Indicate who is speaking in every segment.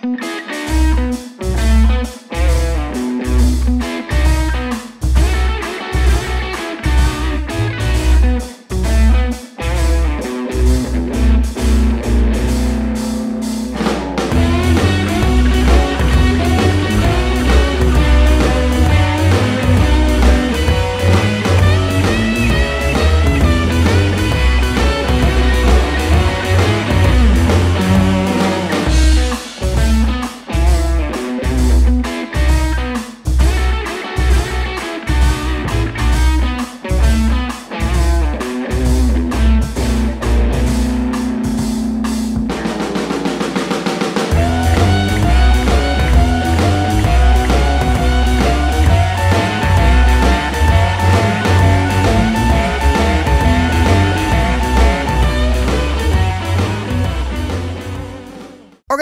Speaker 1: Música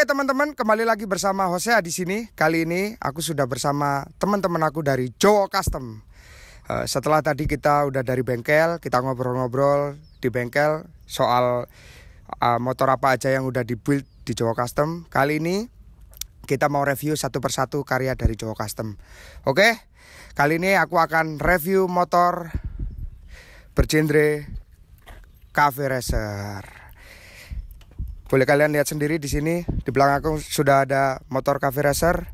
Speaker 1: Oke teman-teman, kembali lagi bersama Hosea di sini. Kali ini aku sudah bersama teman-teman aku dari Jowo Custom. Eh, setelah tadi kita udah dari bengkel, kita ngobrol-ngobrol di bengkel soal eh, motor apa aja yang udah dibuild di Jowo Custom. Kali ini kita mau review satu persatu karya dari Jowo Custom. Oke, kali ini aku akan review motor bergenre Cafe Racer. Boleh kalian lihat sendiri di sini, di belakang aku sudah ada motor cafe racer.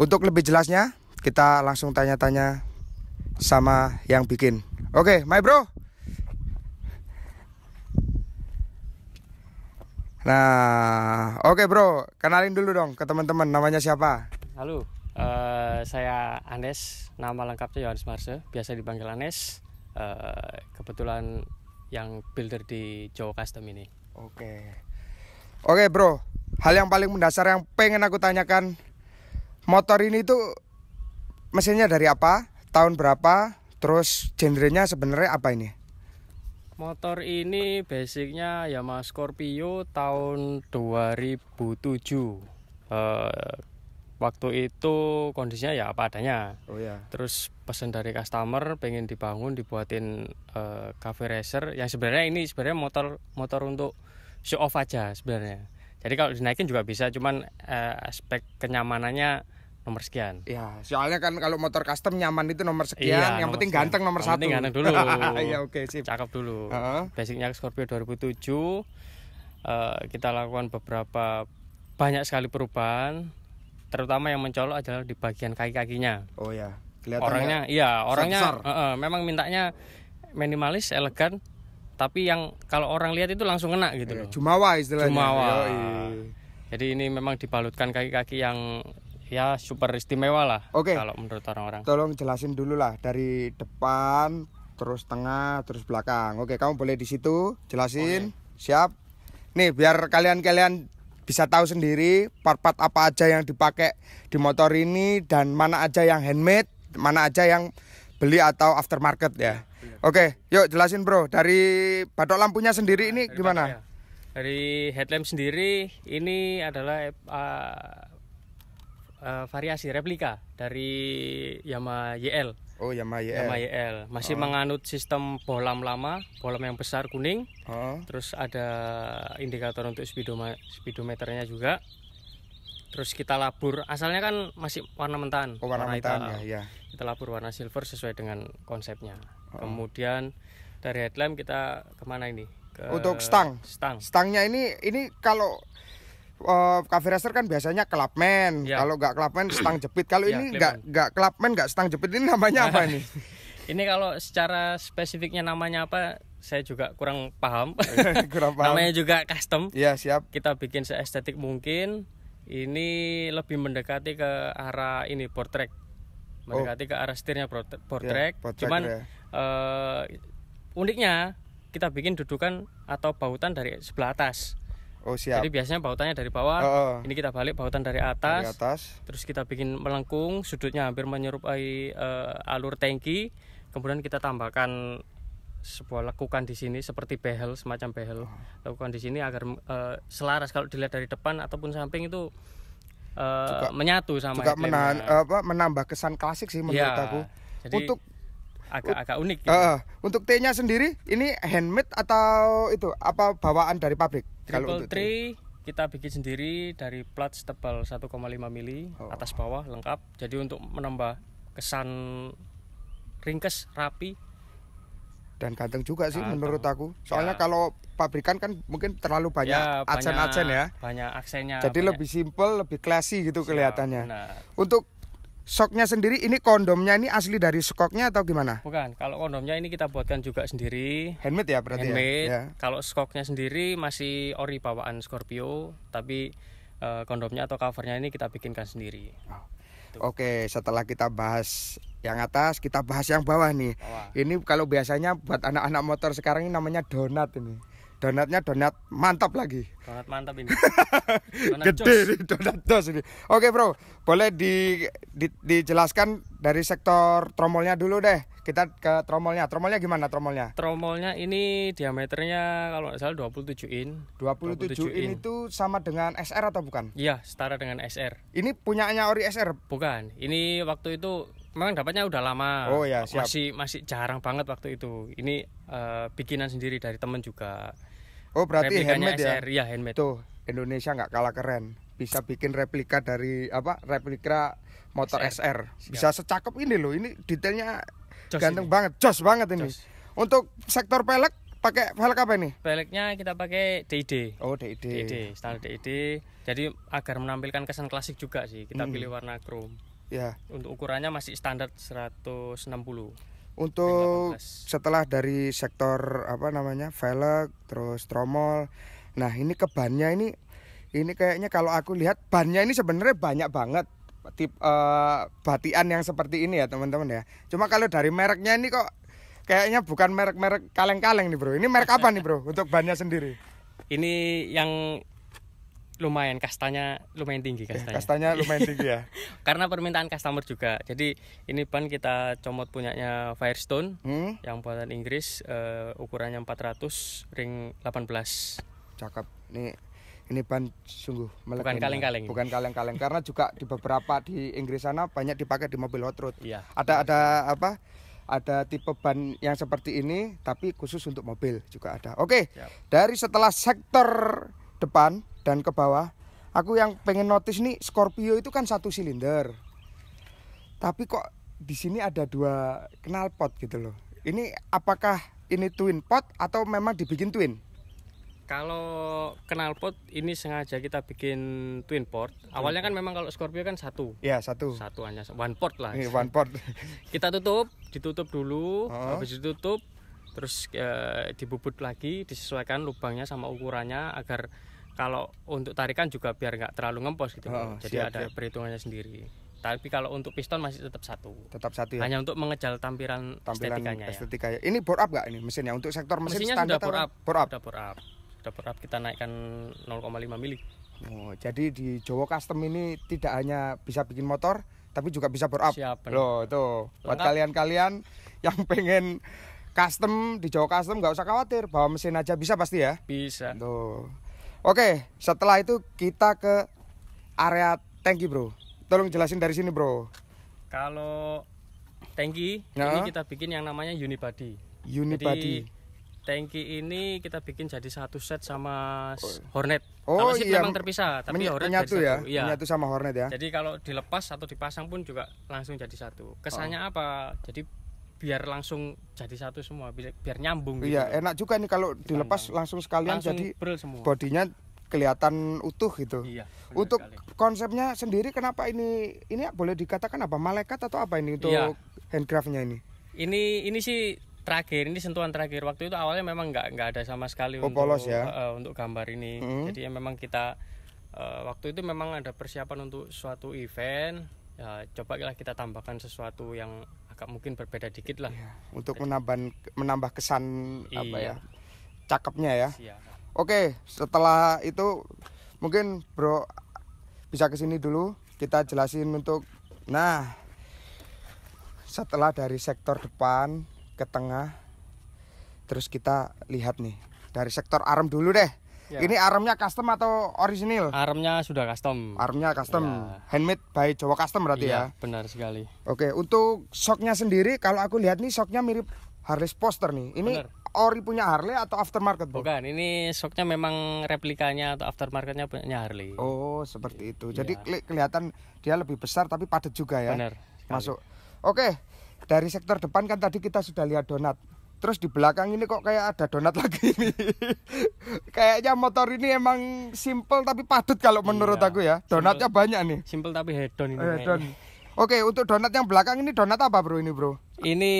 Speaker 1: Untuk lebih jelasnya, kita langsung tanya-tanya sama yang bikin. Oke, okay, my bro. Nah, oke okay bro, kenalin dulu dong ke teman-teman namanya siapa?
Speaker 2: Halo, uh, saya Anes, nama lengkapnya Yohanes Marse, biasa dipanggil Anes. Uh, kebetulan yang builder di Jawa Custom ini.
Speaker 1: Oke. Oke, Bro. Hal yang paling mendasar yang pengen aku tanyakan, motor ini tuh mesinnya dari apa? Tahun berapa? Terus genrenya sebenarnya apa ini?
Speaker 2: Motor ini basicnya Yamaha Scorpio tahun 2007. E, eh, waktu itu kondisinya ya apa adanya. Oh ya. Terus pesan dari customer pengen dibangun dibuatin e, cafe racer yang sebenarnya ini sebenarnya motor motor untuk show off aja sebenarnya jadi kalau dinaikin juga bisa cuman eh, aspek kenyamanannya nomor sekian
Speaker 1: ya soalnya kan kalau motor custom nyaman itu nomor sekian iya, yang nomor penting sekian. ganteng nomor yang satu penting ganteng dulu ya
Speaker 2: oke okay, sip cakep dulu uh -huh. basicnya Scorpio 2007 uh, eh, kita lakukan beberapa banyak sekali perubahan terutama yang mencolok adalah di bagian kaki-kakinya oh ya Kelihatannya orangnya iya orangnya uh, uh, memang mintanya minimalis elegan tapi yang kalau orang lihat itu langsung kena gitu iya, loh.
Speaker 1: Jumawa istilahnya. Jumawa. Yoi.
Speaker 2: Jadi ini memang dibalutkan kaki-kaki yang ya super istimewa
Speaker 1: lah. Oke. Kalau menurut orang-orang. Tolong jelasin dulu lah dari depan, terus tengah, terus belakang. Oke, kamu boleh di situ jelasin. Okay. Siap. Nih biar kalian-kalian bisa tahu sendiri part-part apa aja yang dipakai di motor ini dan mana aja yang handmade, mana aja yang beli atau aftermarket ya. Oke, yuk jelasin bro. Dari batok lampunya sendiri ini dari gimana? Batoknya.
Speaker 2: Dari headlamp sendiri ini adalah uh, uh, variasi replika dari Yamaha YL. Oh Yamaha YL. Yamaha YL masih oh. menganut sistem bohlam lama, bohlam yang besar kuning. Oh. Terus ada indikator untuk speedoma speedometernya juga. Terus kita labur, asalnya kan masih warna mentahan. Oh, warna, warna mentahan ya, ya. Kita labur warna silver sesuai dengan konsepnya. Hmm. Kemudian dari headlamp kita kemana ini? Ke Untuk stang.
Speaker 1: Stang. Stangnya ini ini kalau uh, cafe racer kan biasanya klapmen. Ya. Kalau nggak klapmen stang jepit. Kalau ya, ini nggak nggak klapmen nggak stang jepit ini namanya apa ini?
Speaker 2: ini kalau secara spesifiknya namanya apa? Saya juga kurang paham. kurang paham. namanya juga custom. ya siap. Kita bikin seestetik mungkin. Ini lebih mendekati ke arah ini portrait mendekati oh. ke arah setirnya portrait, Ya, cuman ya uh, uniknya kita bikin dudukan atau bautan dari sebelah atas. Oh siap. Jadi biasanya bautannya dari bawah. Uh, uh. Ini kita balik bautan dari atas. Dari atas. Terus kita bikin melengkung, sudutnya hampir menyerupai uh, alur tangki. Kemudian kita tambahkan sebuah lekukan di sini seperti behel semacam behel oh. lekukan di sini agar uh, selaras kalau dilihat dari depan ataupun samping itu uh, juga, menyatu sama juga menahan,
Speaker 1: apa menambah kesan klasik sih menurut ya, aku jadi, untuk agak-agak unik. Gitu. Uh, untuk T-nya sendiri ini handmade atau itu apa bawaan dari pabrik? Triple kalau untuk tree
Speaker 2: kita bikin sendiri dari plat tebal 1,5 mili oh. atas bawah lengkap. Jadi untuk menambah kesan ringkes rapi
Speaker 1: dan ganteng juga sih ganteng. menurut aku. Soalnya ya. kalau pabrikan kan mungkin terlalu banyak ya, aksen-aksen ya. Banyak aksennya. Jadi banyak. lebih ya. simple, lebih classy gitu Siap, kelihatannya. Benar. Untuk Soknya sendiri ini kondomnya ini asli dari skoknya atau gimana?
Speaker 2: Bukan, kalau kondomnya ini kita buatkan juga sendiri.
Speaker 1: Handmade ya berarti ya? Handmade. ya. ya.
Speaker 2: Kalau skoknya sendiri masih ori bawaan Scorpio, tapi uh, kondomnya atau covernya ini kita bikinkan sendiri.
Speaker 1: Oh. Oke, setelah kita bahas yang atas, kita bahas yang bawah nih. Bawah. Ini kalau biasanya buat anak-anak motor sekarang ini namanya donat ini donatnya donat mantap lagi
Speaker 2: donat mantap ini
Speaker 1: donat gede ini, donat dos ini oke bro boleh di, di, dijelaskan dari sektor tromolnya dulu deh kita ke tromolnya tromolnya gimana tromolnya
Speaker 2: tromolnya ini diameternya kalau nggak salah 27 in 27, 27 in, in
Speaker 1: itu sama dengan SR atau bukan iya setara dengan SR
Speaker 2: ini punyanya ori SR bukan ini waktu itu memang dapatnya udah lama. Oh ya, siap. Masih masih jarang banget waktu itu. Ini uh, bikinan sendiri dari temen juga. Oh berarti Replikanya handmade ya? SR. ya?
Speaker 1: handmade. Tuh Indonesia nggak kalah keren. Bisa bikin replika dari apa? Replika motor SR. SR. Bisa secakep ini loh. Ini detailnya Joss ganteng ini. banget, jos banget ini. Joss. Untuk sektor pelek pakai velg apa ini?
Speaker 2: Velgnya kita pakai DID. Oh, DID. DID, standar DID. Jadi agar menampilkan kesan klasik juga sih, kita hmm. pilih warna chrome. Ya. Untuk ukurannya masih standar 160
Speaker 1: untuk setelah dari sektor apa namanya velg terus tromol nah ini ke bannya ini ini kayaknya kalau aku lihat bannya ini sebenarnya banyak banget tip uh, batian yang seperti ini ya teman-teman ya cuma kalau dari mereknya ini kok kayaknya bukan merek-merek kaleng-kaleng nih bro ini merek apa nih bro untuk bannya sendiri
Speaker 2: ini yang lumayan kastanya lumayan tinggi iya, kastanya. Eh,
Speaker 1: kastanya lumayan tinggi ya.
Speaker 2: Karena permintaan customer juga. Jadi ini ban kita comot punyanya Firestone hmm? yang buatan Inggris uh, ukurannya 400 ring 18. Cakep. Ini ini
Speaker 1: ban sungguh melegenda. Bukan kaleng-kaleng. Ya. Bukan kaleng-kaleng karena juga di beberapa di Inggris sana banyak dipakai di mobil hot road. Iya. Ada ada apa? Ada tipe ban yang seperti ini tapi khusus untuk mobil juga ada. Oke. Okay. Dari setelah sektor depan dan ke bawah aku yang pengen notice nih Scorpio itu kan satu silinder tapi kok di sini ada dua knalpot gitu loh ini apakah ini twin pot atau memang dibikin twin
Speaker 2: kalau knalpot ini sengaja kita bikin twin port. Awalnya kan memang kalau Scorpio kan satu. Iya, satu. Satu hanya one port lah. Ini one port. kita tutup, ditutup dulu, Oh. habis ditutup terus e, dibubut lagi disesuaikan lubangnya sama ukurannya agar kalau untuk tarikan juga biar nggak terlalu ngempos gitu oh, jadi siap, ada siap. perhitungannya sendiri tapi kalau untuk piston masih tetap satu tetap satu ya? hanya untuk mengejar tampilan, tampilan estetikanya ya. estetika
Speaker 1: ya. ini bore up nggak ini mesinnya untuk sektor mesin mesinnya standar sudah bore up, bore up.
Speaker 2: sudah bore up sudah bore up kita naikkan 0,5
Speaker 1: mili oh, jadi di Jowo Custom ini tidak hanya bisa bikin motor tapi juga bisa bore up Siap, loh tuh buat kalian-kalian yang pengen custom di Jowo Custom nggak usah khawatir bawa mesin aja bisa pasti ya bisa tuh Oke, setelah itu kita ke area tangki, Bro. Tolong jelasin dari sini, Bro.
Speaker 2: Kalau tangki nah. ini kita bikin yang namanya unibody. Unibody. tangki ini kita bikin jadi satu set sama oh. Hornet. Oh kalau iya. memang terpisah, tapi Men Hornet menyatu ya. Satu. Iya. Menyatu sama Hornet ya. Jadi kalau dilepas atau dipasang pun juga langsung jadi satu. Kesannya oh. apa? Jadi biar langsung jadi satu semua biar nyambung gitu. Iya,
Speaker 1: enak juga nih kalau dilepas Tantang. langsung sekalian langsung jadi semua. bodinya kelihatan utuh gitu. Iya. Untuk sekali. konsepnya sendiri kenapa ini ini ya boleh dikatakan apa malaikat atau apa ini untuk iya. handcraftnya ini?
Speaker 2: Ini ini sih terakhir ini sentuhan terakhir waktu itu awalnya memang nggak nggak ada sama sekali oh, untuk polos ya? uh, untuk gambar ini. Mm. Jadi ya memang kita uh, waktu itu memang ada persiapan untuk suatu event. Ya, coba kita tambahkan sesuatu yang agak mungkin berbeda dikit lah. Iya,
Speaker 1: untuk menambah menambah kesan iya. apa ya? Cakepnya ya. Siap. Oke, setelah itu mungkin Bro bisa kesini dulu kita jelasin untuk nah setelah dari sektor depan ke tengah terus kita lihat nih dari sektor arm dulu deh Ya. Ini armnya custom atau orisinil? Armnya sudah custom. Armnya custom. Ya. Handmade by Jawa Custom berarti ya. ya? benar sekali. Oke, untuk shocknya sendiri kalau aku lihat nih shocknya mirip Harley Poster nih. Ini Bener. ori punya Harley atau aftermarket? Bro?
Speaker 2: Bukan, ini shocknya memang replikanya atau aftermarketnya
Speaker 1: punya Harley. Oh, seperti iya. itu. Jadi ya. kelihatan dia lebih besar tapi padat juga ya. Benar. Masuk. Oke, dari sektor depan kan tadi kita sudah lihat donat terus di belakang ini kok kayak ada donat lagi ini kayaknya motor ini emang simple tapi padat kalau menurut iya. aku ya donatnya simple, banyak nih simple tapi hedon ini eh, hedon. Oke, untuk donat yang belakang ini donat apa bro ini bro?
Speaker 2: Ini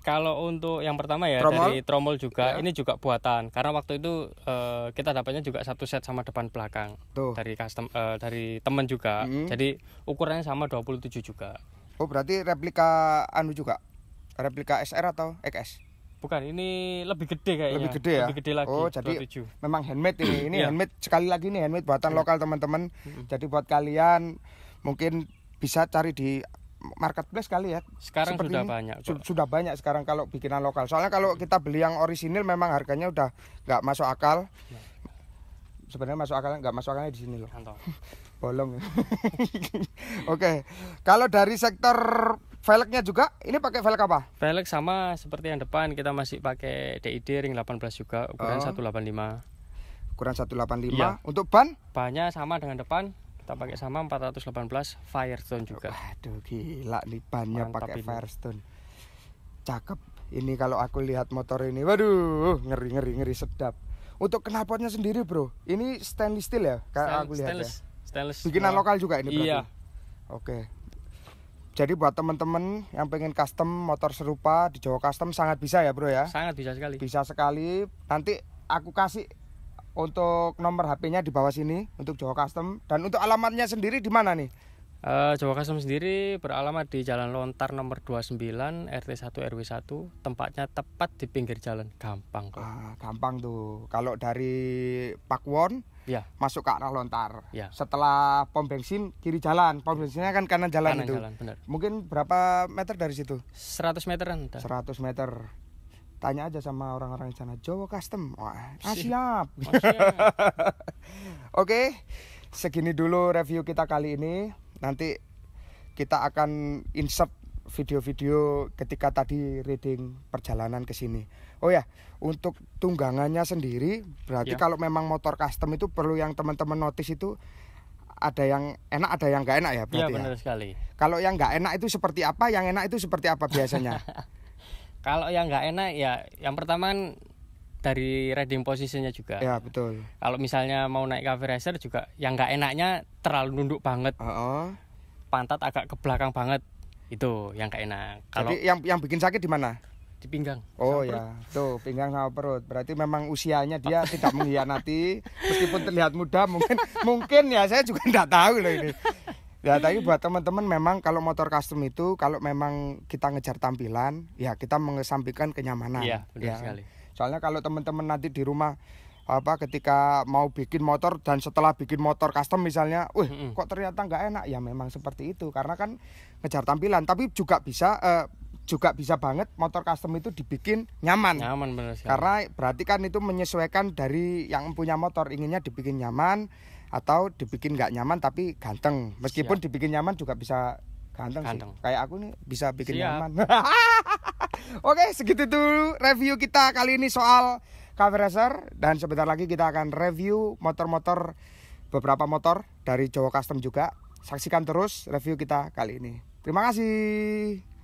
Speaker 2: kalau untuk yang pertama ya tromol? dari tromol juga, ya. ini juga buatan. Karena waktu itu uh, kita dapatnya juga satu set sama depan belakang Tuh. dari custom uh, dari teman juga. -hmm. Jadi ukurannya sama 27 juga.
Speaker 1: Oh berarti replika anu juga? Replika SR atau XS? Bukan, ini
Speaker 2: lebih gede kayaknya. Lebih gede ya. Lebih gede lagi. Oh, jadi 27.
Speaker 1: memang handmade ini. Ini yeah. handmade sekali lagi nih handmade buatan iya. lokal teman-teman. Jadi buat kalian mungkin bisa cari di marketplace kali ya. Sekarang Seperti sudah ini. banyak. Su sudah banyak sekarang kalau bikinan lokal. Soalnya kalau kita beli yang orisinil memang harganya udah nggak masuk akal. Iya. Sebenarnya masuk akal nggak masuk akalnya di sini loh. Bolong. Ya. Oke. okay. Kalau dari sektor velgnya juga ini pakai velg apa?
Speaker 2: Velg sama seperti yang depan kita masih pakai DID ring 18 juga ukuran oh. 185. Ukuran 185. Iya. Untuk ban? Bannya sama dengan depan. Kita pakai sama 418 Firestone juga.
Speaker 1: Aduh gila nih bannya pakai Firestone. Cakep. Ini kalau aku lihat motor ini, waduh, ngeri ngeri ngeri sedap. Untuk knalpotnya sendiri, Bro. Ini stainless steel ya? Kayak Stain, aku lihat stainless, ya.
Speaker 2: Stainless. Bikinan lokal juga ini berarti. Iya.
Speaker 1: Oke. Jadi buat teman-teman yang pengen custom motor serupa di Jawa Custom sangat bisa ya bro ya?
Speaker 2: Sangat bisa sekali.
Speaker 1: Bisa sekali. Nanti aku kasih untuk nomor HP-nya di bawah sini untuk Jawa Custom dan untuk alamatnya sendiri di mana nih?
Speaker 2: Uh, Jawa Custom sendiri beralamat di Jalan Lontar nomor 29 RT 1 RW 1 tempatnya tepat di pinggir jalan gampang kok. Ah,
Speaker 1: gampang tuh. Kalau dari Pakwon ya. masuk ke arah lontar. yeah. Setelah pom bensin kiri jalan, pom bensinnya kan kanan jalan kanan itu. Jalan, benar. Mungkin berapa meter dari situ? 100 meter entah. 100 meter. Tanya aja sama orang-orang di sana Jawa Custom. Wah, ah, siap. Oh, siap. Oke, segini dulu review kita kali ini. Nanti kita akan insert video-video ketika tadi reading perjalanan ke sini. Oh ya, untuk tunggangannya sendiri berarti ya. kalau memang motor custom itu perlu yang teman-teman notice itu ada yang enak ada yang nggak enak ya berarti. Iya ya? benar ya? sekali. Kalau yang nggak enak itu seperti apa? Yang enak itu seperti apa biasanya?
Speaker 2: kalau yang nggak enak ya yang pertama kan dari riding posisinya juga. Ya betul. Kalau misalnya mau naik cafe racer juga yang nggak enaknya terlalu nunduk banget. Uh -oh. Pantat agak ke belakang banget itu yang kayak enak. Kalau Jadi
Speaker 1: yang yang bikin sakit di mana? di pinggang. Oh ya, tuh pinggang sama perut. Berarti memang usianya dia tidak mengkhianati, meskipun terlihat muda mungkin mungkin ya saya juga tidak tahu loh ini. Ya tapi buat teman-teman memang kalau motor custom itu kalau memang kita ngejar tampilan, ya kita mengesampingkan kenyamanan. Iya, benar ya. sekali. Soalnya kalau teman-teman nanti di rumah apa ketika mau bikin motor dan setelah bikin motor custom misalnya, wih kok ternyata nggak enak ya memang seperti itu karena kan ngejar tampilan tapi juga bisa uh, juga bisa banget motor custom itu dibikin
Speaker 2: nyaman. Nyaman benar Karena
Speaker 1: berarti kan itu menyesuaikan dari yang punya motor inginnya dibikin nyaman atau dibikin nggak nyaman tapi ganteng. Meskipun Siap. dibikin nyaman juga bisa ganteng, ganteng. sih. Kayak aku nih bisa bikin Siap. nyaman. Oke, segitu dulu review kita kali ini soal Cover Racer dan sebentar lagi kita akan review motor-motor beberapa motor dari Jawa Custom juga. Saksikan terus review kita kali ini. Terima kasih.